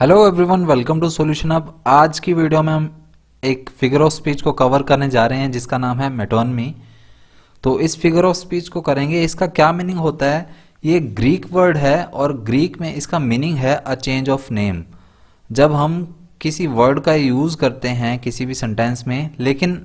hello everyone welcome to solution अब आज की वीडियो में हम एक फिगर ऑफ स्पीच को कवर करने जा रहे हैं जिसका नाम है मेटोनमी तो इस फिगर ऑफ स्पीच को करेंगे इसका क्या मीनिंग होता है ये ग्रीक वर्ड है और ग्रीक में इसका मीनिंग है अ चेंज ऑफ नेम जब हम किसी वर्ड का यूज़ करते हैं किसी भी सेंटेंस में लेकिन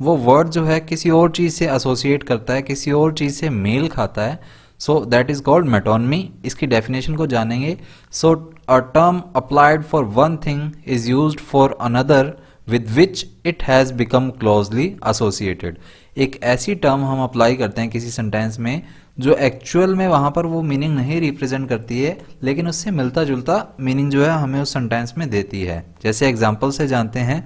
वो वर्ड जो है किसी और चीज़ से एसोसिएट करता है किसी और चीज़ से मेल खाता है so that is called metonymy इसकी डेफिनेशन को जानेंगे so a term applied for one thing is use for another with which it has become closely associated एक ऐसी टर्म हम अप्लाई करते हैं किसी सेंटेंस में जो एक्चुअल में वहां पर वो मीनिंग नहीं रिप्रेजेंट करती है लेकिन उससे मिलता जुलता मीनिंग जो है हमें उस सेंटेंस में देती है जैसे एग्जाम्पल से जानते हैं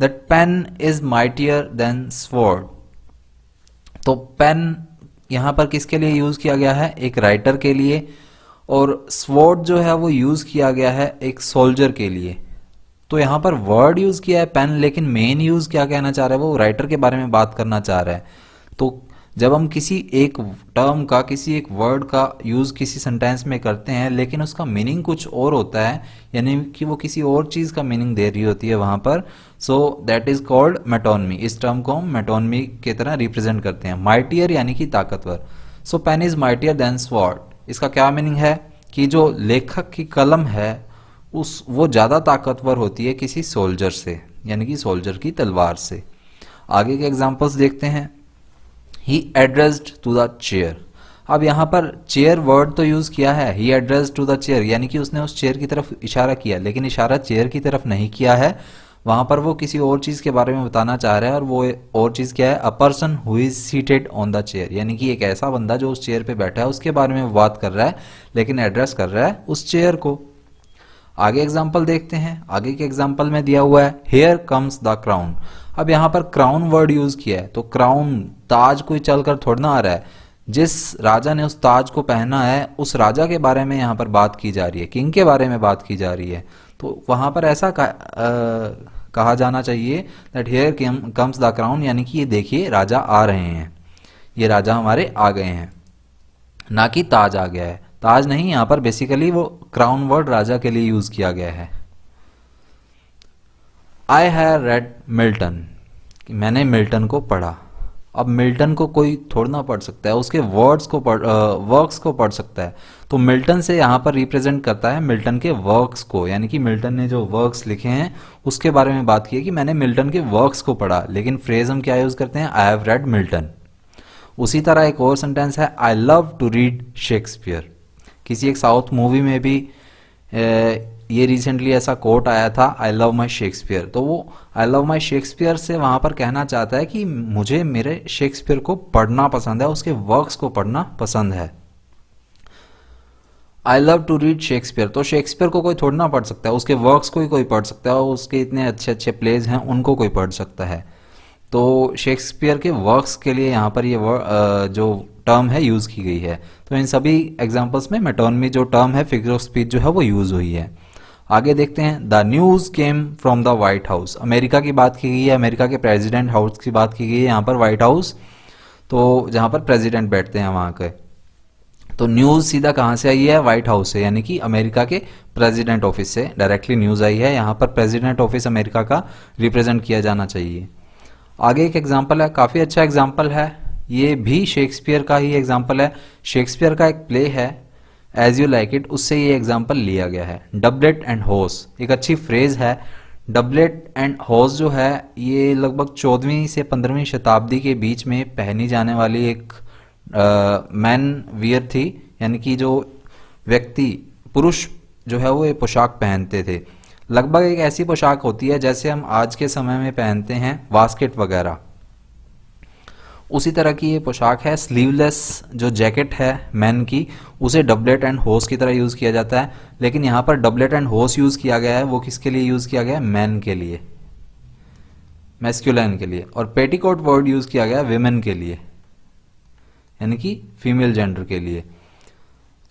that pen is mightier than sword तो पेन यहाँ पर किसके लिए यूज़ किया गया है एक राइटर के लिए और स्वॉर्ड जो है वो यूज़ किया गया है एक सोल्जर के लिए तो यहाँ पर वर्ड यूज़ किया है पेन लेकिन मेन यूज़ क्या कहना चाह रहा है वो राइटर के बारे में बात करना चाह रहा है तो जब हम किसी एक टर्म का किसी एक वर्ड का यूज़ किसी सेंटेंस में करते हैं लेकिन उसका मीनिंग कुछ और होता है यानी कि वो किसी और चीज़ का मीनिंग दे रही होती है वहाँ पर so that is called metonymy इस टर्म को हम मेटोनमी की तरह रिप्रेजेंट करते हैं माइटियर यानी कि ताकतवर so pen is mightier than sword इसका क्या मीनिंग है कि जो लेखक की कलम है उस वो ज़्यादा ताकतवर होती है किसी सोल्जर से यानी कि सोल्जर की तलवार से आगे के एग्जाम्पल्स देखते हैं he addressed to the chair अब यहाँ पर चेयर वर्ड तो यूज़ किया है he address to the chair यानी कि उसने उस चेयर की तरफ इशारा किया लेकिन इशारा चेयर की तरफ नहीं किया है वहाँ पर वो किसी और चीज़ के बारे में बताना चाह रहे हैं और वो और चीज़ क्या है a person who is seated on the chair यानी कि एक ऐसा बंदा जो उस चेयर पे बैठा है उसके बारे में बात कर रहा है लेकिन एड्रेस कर रहा है उस चेयर को आगे एग्जाम्पल देखते हैं आगे के एग्जाम्पल में दिया हुआ है हेयर कम्स द क्राउन अब यहां पर क्राउन वर्ड यूज किया है तो क्राउन ताज कोई चलकर थोड़ा ना आ रहा है जिस राजा ने उस ताज को पहना है उस राजा के बारे में यहां पर बात की जा रही है किंग के बारे में बात की जा रही है तो वहां पर ऐसा कहा, आ, कहा जाना चाहिए that here comes the crown यानी कि ये देखिए राजा आ रहे हैं ये राजा हमारे आ गए हैं ना कि ताज आ गया है ताज तो नहीं यहां पर बेसिकली वो क्राउन वर्ड राजा के लिए यूज किया गया है आई हैव रेड मिल्टन मैंने मिल्टन को पढ़ा अब मिल्टन को कोई थोड़ना पढ़ सकता है उसके वर्ड्स को पढ़ वर्क्स को पढ़ सकता है तो मिल्टन से यहाँ पर रिप्रेजेंट करता है मिल्टन के वर्क्स को यानी कि मिल्टन ने जो वर्क्स लिखे हैं उसके बारे में बात की है कि मैंने मिल्टन के वर्क्स को पढ़ा लेकिन फ्रेज हम क्या यूज़ करते हैं आई हैव रेड मिल्टन उसी तरह एक और सेंटेंस है I love to read Shakespeare किसी एक साउथ मूवी में भी ये रिसेंटली ऐसा कोट आया था आई लव माई शेक्सपियर तो वो आई लव माई शेक्सपियर से वहाँ पर कहना चाहता है कि मुझे मेरे शेक्सपियर को पढ़ना पसंद है उसके वर्क्स को पढ़ना पसंद है I love to read Shakespeare तो शेक्सपियर को कोई थोड़ा ना पढ़ सकता है उसके वर्क्स को ही कोई पढ़ सकता है उसके इतने अच्छे अच्छे प्लेज हैं उनको कोई पढ़ सकता है तो शेक्सपियर के वर्क्स के लिए यहाँ पर ये जो टर्म है यूज़ की गई है तो इन सभी एग्जाम्पल्स में मेटोनमी जो टर्म है फिगर ऑफ स्पीच जो है वो यूज़ हुई है आगे देखते हैं the news came from the White House America की बात की गई है अमेरिका के प्रेजिडेंट हाउस की बात की गई है यहाँ पर व्हाइट हाउस तो जहाँ पर प्रेजिडेंट बैठते हैं वहाँ के तो न्यूज़ सीधा कहाँ से आई है व्हाइट हाउस से यानी कि अमेरिका के प्रेसिडेंट ऑफिस से डायरेक्टली न्यूज़ आई है यहाँ पर प्रेसिडेंट ऑफिस अमेरिका का रिप्रेजेंट किया जाना चाहिए आगे एक एग्जाम्पल है काफ़ी अच्छा एग्जाम्पल है ये भी शेक्सपियर का ही एग्जाम्पल है शेक्सपियर का एक प्ले है एज यू लाइक इट उससे ये एग्जाम्पल लिया गया है डबलेट एंड होस एक अच्छी फ्रेज है डबलेट एंड होस जो है ये लगभग चौदहवीं से पंद्रहवीं शताब्दी के बीच में पहनी जाने वाली एक मैन वियर थी यानी कि जो व्यक्ति पुरुष जो है वो ये पोशाक पहनते थे लगभग एक ऐसी पोशाक होती है जैसे हम आज के समय में पहनते हैं वास्केट वगैरह उसी तरह की ये पोशाक है स्लीवलेस जो जैकेट है मैन की उसे डबलेट एंड होस की तरह यूज़ किया जाता है लेकिन यहाँ पर डबलेट एंड होस यूज़ किया गया है वो किसके लिए यूज़ किया गया है मैन के लिए मैस्क्यूलाइन के लिए और पेटीकोट वर्ड यूज़ किया गया है वेमेन के लिए यानी कि फीमेल जेंडर के लिए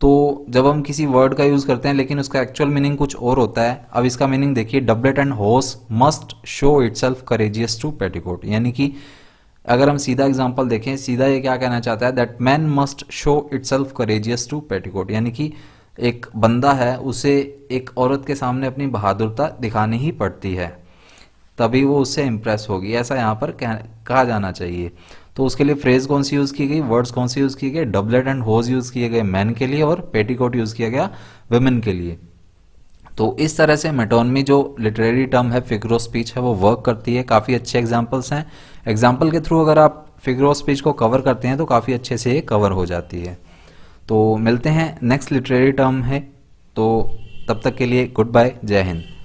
तो जब हम किसी वर्ड का यूज़ करते हैं लेकिन उसका एक्चुअल मीनिंग कुछ और होता है अब इसका मीनिंग देखिए doublet and hose must show itself courageous to petticoat यानी कि अगर हम सीधा एग्जाम्पल देखें सीधा ये क्या कहना चाहता है that man must show itself courageous to petticoat यानी कि एक बंदा है उसे एक औरत के सामने अपनी बहादुरता दिखानी ही पड़ती है तभी वो उससे इम्प्रेस होगी ऐसा यहाँ पर कह, कहा जाना चाहिए तो उसके लिए फ्रेज कौन सी यूज़ की गई वर्ड्स कौन से यूज़ किए गए डबलेट एंड होज यूज़ किए गए मैन के लिए और पेटिकोट यूज़ किया गया वेमेन के लिए तो इस तरह से मेटोनमी जो लिटरेरी टर्म है फिग्रो स्पीच है वो वर्क करती है काफ़ी अच्छे एग्जाम्पल्स हैं एग्जाम्पल के थ्रू अगर आप फिग्रो स्पीच को कवर करते हैं तो काफ़ी अच्छे से ये कवर हो जाती है तो मिलते हैं नेक्स्ट लिटरेरी टर्म है तो तब तक के लिए गुड बाय जय हिंद